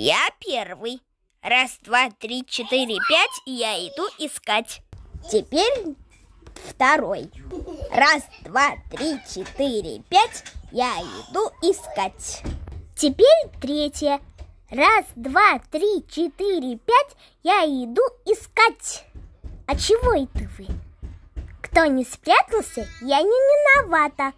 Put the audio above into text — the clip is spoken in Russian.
Я первый. Раз, два, три, четыре, пять, я иду искать. Теперь второй. Раз, два, три, четыре, пять, я иду искать. Теперь третье. Раз, два, три, четыре, пять, я иду искать. А чего это вы? Кто не спрятался, я не виновата.